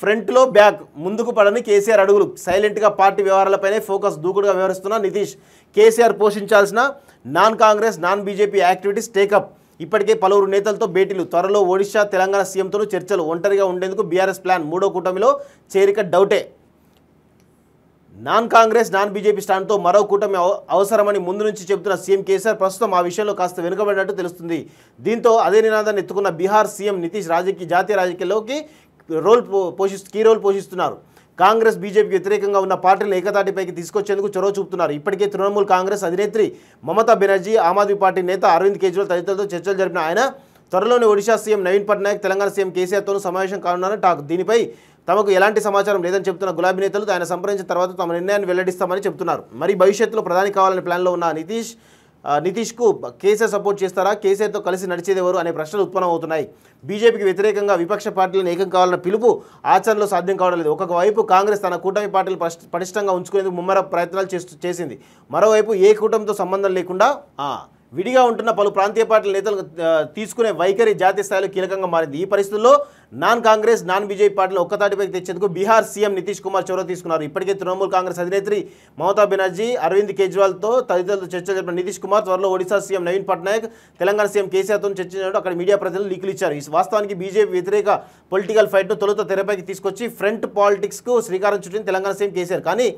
ఫ్రంట్లో బ్యాక్ ముందుకు పడని కేసీఆర్ అడుగులు సైలెంట్గా పార్టీ వ్యవహారాలపైనే ఫోకస్ దూకుడుగా వ్యవహరిస్తున్న నితీష్ కేసీఆర్ పోషించాల్సిన non Congress non BJP activities take up ఇప్పటికే పలువురు నేతలతో భేటీలు త్వరలో ఒడిశా తెలంగాణ సీఎంతోనూ చర్చలు ఒంటరిగా ఉండేందుకు బీఆర్ఎస్ ప్లాన్ మూడో కూటమిలో చేరిక డౌటే నాన్ కాంగ్రెస్ నాన్ బీజేపీ స్టాండ్తో మరో కూటమి అవసరమని ముందు నుంచి చెబుతున్న సీఎం కేసీఆర్ ప్రస్తుతం ఆ విషయంలో కాస్త వెనుకబడినట్టు తెలుస్తుంది దీంతో అదే నినాదాన్ని ఎత్తుకున్న బీహార్ సీఎం నితీష్ రాజకీయ జాతీయ రాజకీయాల్లోకి రోల్ పోషిస్తు కీ రోల్ పోషిస్తున్నారు కాంగ్రెస్ బీజేపీకి వ్యతిరేకంగా ఉన్న పార్టీలు ఏకతాటిపైకి తీసుకొచ్చేందుకు చొరవ చూపుతున్నారు ఇప్పటికే తృణమూల్ కాంగ్రెస్ అధినేత్రి మమతా బెనర్జీ ఆమ్ ఆద్మీ పార్టీ నేత అరవింద్ కేజ్రీవాల్ తదితరులతో చర్చలు జరిపిన ఆయన త్వరలోనే ఒడిశా సీఎం నవీన్ పట్నాయక్ తెలంగాణ సీఎం కేసీఆర్తోనూ సమావేశం కానున్నారని టాక్ దీనిపై తమకు ఎలాంటి సమాచారం లేదని చెబుతున్న గులాబీ నేతలు ఆయన సంప్రదించిన తర్వాత తమ నిర్ణయాన్ని వెల్లడిస్తామని చెబుతున్నారు మరి భవిష్యత్తులో ప్రధాని కావాలని ప్లాన్లో ఉన్న నితీష్ నితీష్కు కేసీఆర్ సపోర్ట్ చేస్తారా కేసీఆర్తో కలిసి ఎవరు అనే ప్రశ్నలు ఉత్పన్నమవుతున్నాయి బీజేపీకి వ్యతిరేకంగా విపక్ష పార్టీలను ఏకం కావాలన్న పిలుపు ఆచరణలో సాధ్యం కావడం లేదు ఒకవైపు కాంగ్రెస్ తన కూటమి పార్టీలు పటిష్టంగా ఉంచుకునేందుకు ముమ్మర ప్రయత్నాలు చేసింది మరోవైపు ఏ కూటమితో సంబంధం లేకుండా విడిగా ఉంటున్న పలు ప్రాంతీయ పార్టీల నేతలు తీసుకునే వైఖరి జాతీయ స్థాయిలో కీలకంగా మారింది ఈ పరిస్థితుల్లో నాన్ కాంగ్రెస్ నాన్ బీజేపీ పార్టీలు ఒక్కతాటిపై తెచ్చేందుకు బీహార్ సీఎం నితీష్ కుమార్ చొరవ తీసుకున్నారు ఇప్పటికే తృణమూల్ కాంగ్రెస్ అధినేత్రి మమతా బెనర్జీ అరవింద్ కేజ్రీవాల్తో తదితరులతో చర్చ జరిపిన నితీష్ కుమార్ త్వరలో ఒడిశా సీఎం నవీన్ పట్నాయక్ తెలంగాణ సీఎం కేసీఆర్తో చర్చించినట్టు అక్కడ మీడియా ప్రజలు లీకులు ఇచ్చారు ఈ వాస్తవానికి బీజేపీ వ్యతిరేక పొలిటికల్ ఫైట్ను తొలుత తెరపైకి తీసుకొచ్చి ఫ్రంట్ పాలిటిక్స్కు శ్రీకారం చుట్టిన తెలంగాణ సీఎం కేసీఆర్ కానీ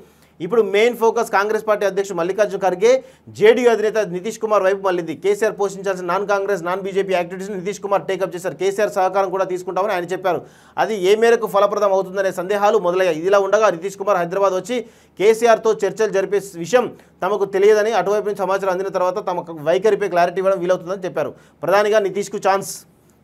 ఇప్పుడు మెయిన్ ఫోకస్ కాంగ్రెస్ పార్టీ అధ్యక్షుడు మల్లికార్జున ఖర్గే జేడీయూ అధినేత నితీష్ కుమార్ వైపు మళ్ళింది కేసీఆర్ పోషించాల్సిన non Congress non BJP activities Nitish Kumar take up చేశారు కేసీఆర్ సహకారం కూడా తీసుకుంటామని ఆయన చెప్పారు అది ఏ మేరకు ఫలప్రదం అవుతుందనే సందేహాలు మొదలయ్యాయి ఇదిలా ఉండగా నితీష్ కుమార్ హైదరాబాద్ వచ్చి కేసీఆర్తో చర్చలు జరిపే విషయం తమకు తెలియదని అటువైపు నుంచి సమాచారం అందిన తర్వాత తమ వైఖరిపై క్లారిటీ ఇవ్వడం వీలవుతుందని చెప్పారు ప్రధానిగా నితీష్కు ఛాన్స్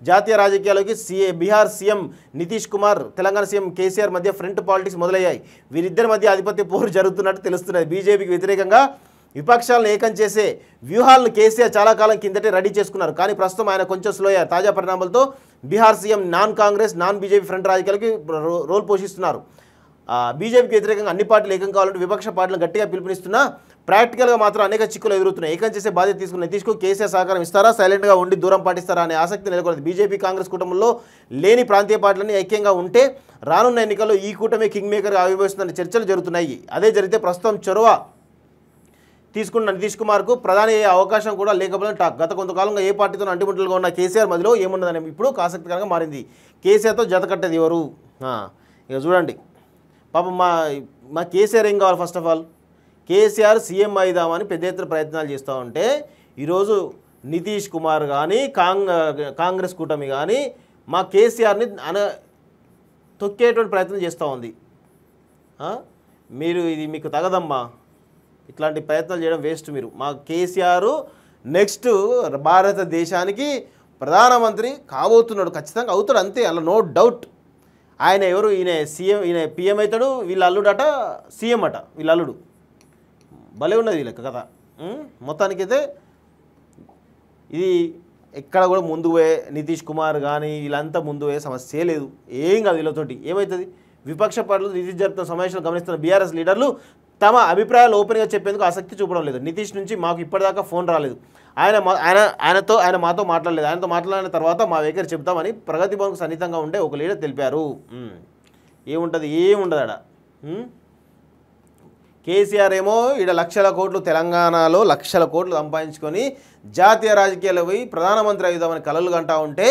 జాతీయ రాజకీయాలకి సీఏ Bihar CM Nitish Kumar Telangana CM KCR మధ్య ఫ్రంట్ పాలిటిక్స్ మొదలయ్యాయి వీరిద్దరి మధ్య ఆధిపత్య పోరు జరుగుతున్నట్టు తెలుస్తున్నది బీజేపీకి వ్యతిరేకంగా విపక్షాలను ఏకం చేసే వ్యూహాలను కేసీఆర్ చాలా కాలం కిందటే రెడీ చేసుకున్నారు కానీ ప్రస్తుతం ఆయన కొంచెం స్లో అయ్యారు తాజా పరిణామాలతో Bihar CM non Congress non BJP front రాజకీయాలకి రోల్ పోషిస్తున్నారు బీజేపీకి వ్యతిరేకంగా అన్ని పార్టీలు ఏకం కావాలంటే విపక్ష పార్టీలను గట్టిగా పిలుపునిస్తున్నా ప్రాక్టికల్గా మాత్రం అనేక చిక్కులు ఎదురుతున్నాయి ఏకం చేసే బాధ్యత తీసుకున్న నితీష్కు కేసీఆర్ సహకారం ఇస్తారా సైలెంట్గా ఉండి దూరం పాటిస్తారా అనే ఆసక్తి నెలకొన్నది బీజేపీ కాంగ్రెస్ కూటమిలో లేని ప్రాంతీయ పార్టీలని ఐక్యంగా ఉంటే రానున్న ఎన్నికల్లో ఈ కూటమి కింగ్ మేకర్గా ఆవిర్భవిస్తుందని చర్చలు జరుగుతున్నాయి అదే జరిగితే ప్రస్తుతం చొరవ తీసుకున్న నితీష్ కుమార్కు ప్రధాని అయ్యే అవకాశం కూడా లేకపోవడం టాక్ గత కొంతకాలంగా ఏ పార్టీతో అంటిముట్టలుగా ఉన్న కేసీఆర్ మధ్యలో ఏమున్నదని ఇప్పుడు ఆసక్తికరంగా మారింది కేసీఆర్తో జత కట్టేది ఎవరు ఇక చూడండి పాపం మా మా కేసీఆర్ ఏం కావాలి first of all KCR CM అయిదామని పెద్ద ఎత్తున ప్రయత్నాలు చేస్తూ ఉంటే ఈరోజు నితీష్ కుమార్ కానీ కాంగ్ కాంగ్రెస్ కూటమి కానీ మా కేసీఆర్ని అన తొక్కేటువంటి ప్రయత్నం చేస్తూ ఉంది మీరు ఇది మీకు తగదమ్మా ఇట్లాంటి ప్రయత్నాలు చేయడం వేస్ట్ మీరు మా కేసీఆర్ నెక్స్ట్ భారతదేశానికి ప్రధానమంత్రి కాబోతున్నాడు ఖచ్చితంగా అవుతాడు అంతే అలా నో డౌట్ ఆయన ఎవరు ఈయన సీఎం ఈయన పిఎం అవుతాడు వీళ్ళ అల్లుడట సీఎం అట వీళ్ళ అల్లుడు భలే ఉన్నది వీళ్ళకి కథ మొత్తానికైతే ఇది ఎక్కడ కూడా ముందు పోయే నితీష్ కుమార్ కానీ వీళ్ళంతా ముందు పోయే సమస్య లేదు ఏం కాదు వీళ్ళతోటి ఏమవుతుంది విపక్ష పార్టీలు నితీష్ జరుపుతున్న సమావేశాలు గమనిస్తున్న బీఆర్ఎస్ లీడర్లు తమ అభిప్రాయాలు ఓపెన్గా చెప్పేందుకు ఆసక్తి చూపడం లేదు నితీష్ నుంచి మాకు ఇప్పటిదాకా ఫోన్ రాలేదు ఆయన ఆయన ఆయనతో ఆయన మాతో మాట్లాడలేదు ఆయనతో మాట్లాడిన తర్వాత మా దగ్గర చెప్తామని ప్రగతి భవన్కు సన్నిహితంగా ఉండే ఒక లీడర్ తెలిపారు ఏముంటుంది ఏముండదు అడ కేసీఆర్ ఏమో ఇక్కడ లక్షల కోట్లు తెలంగాణలో లక్షల కోట్లు సంపాదించుకొని జాతీయ రాజకీయాలు పోయి ప్రధానమంత్రి అవుదామని కలలు కంటా ఉంటే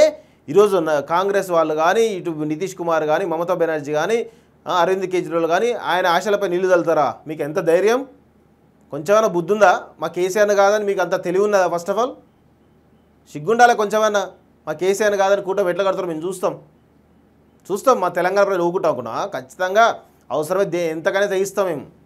ఈరోజు కాంగ్రెస్ వాళ్ళు కానీ ఇటు నితీష్ కుమార్ కానీ మమతా బెనర్జీ కానీ అరవింద్ కేజ్రీవాల్ కానీ ఆయన ఆశలపై నిలుదలుతారా మీకు ఎంత ధైర్యం కొంచెమైనా బుద్ధుందా మా కేసీఆర్ని కాదని మీకు అంత తెలివి ఉన్నదా ఫస్ట్ ఆఫ్ ఆల్ సిగ్గుండాలి కొంచెమైనా మా కేసీఆర్ని కాదని కూటమి ఎట్లా కడతారో మేము చూస్తాం చూస్తాం మా తెలంగాణ ప్రజలు ఊకుంటాకున్నా ఖచ్చితంగా అవసరమే ఎంతకైనా తెగిస్తాం మేము